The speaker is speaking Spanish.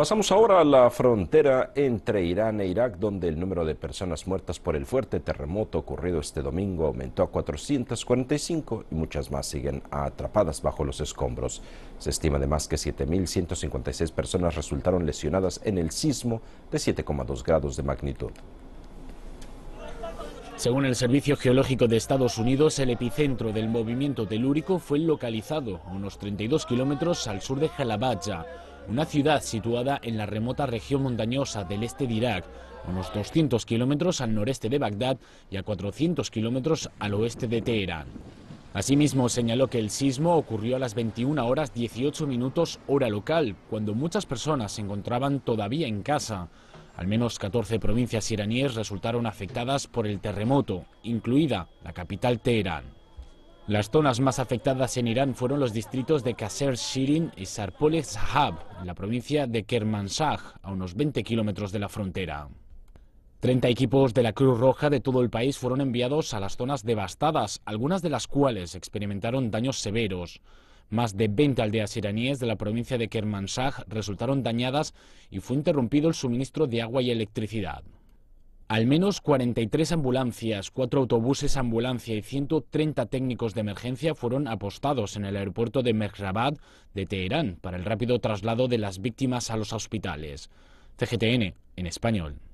Pasamos ahora a la frontera entre Irán e Irak, donde el número de personas muertas por el fuerte terremoto ocurrido este domingo aumentó a 445 y muchas más siguen atrapadas bajo los escombros. Se estima además que 7.156 personas resultaron lesionadas en el sismo de 7,2 grados de magnitud. Según el Servicio Geológico de Estados Unidos, el epicentro del movimiento telúrico fue localizado a unos 32 kilómetros al sur de Jalabaja una ciudad situada en la remota región montañosa del este de Irak, a unos 200 kilómetros al noreste de Bagdad y a 400 kilómetros al oeste de Teherán. Asimismo, señaló que el sismo ocurrió a las 21 horas 18 minutos hora local, cuando muchas personas se encontraban todavía en casa. Al menos 14 provincias iraníes resultaron afectadas por el terremoto, incluida la capital Teherán. Las zonas más afectadas en Irán fueron los distritos de Kaser Shirin y Sarpoleh Sahab, en la provincia de Kermanshah, a unos 20 kilómetros de la frontera. Treinta equipos de la Cruz Roja de todo el país fueron enviados a las zonas devastadas, algunas de las cuales experimentaron daños severos. Más de 20 aldeas iraníes de la provincia de Kermanshah resultaron dañadas y fue interrumpido el suministro de agua y electricidad. Al menos 43 ambulancias, 4 autobuses ambulancia y 130 técnicos de emergencia fueron apostados en el aeropuerto de Mehrabad de Teherán para el rápido traslado de las víctimas a los hospitales. CGTN en español.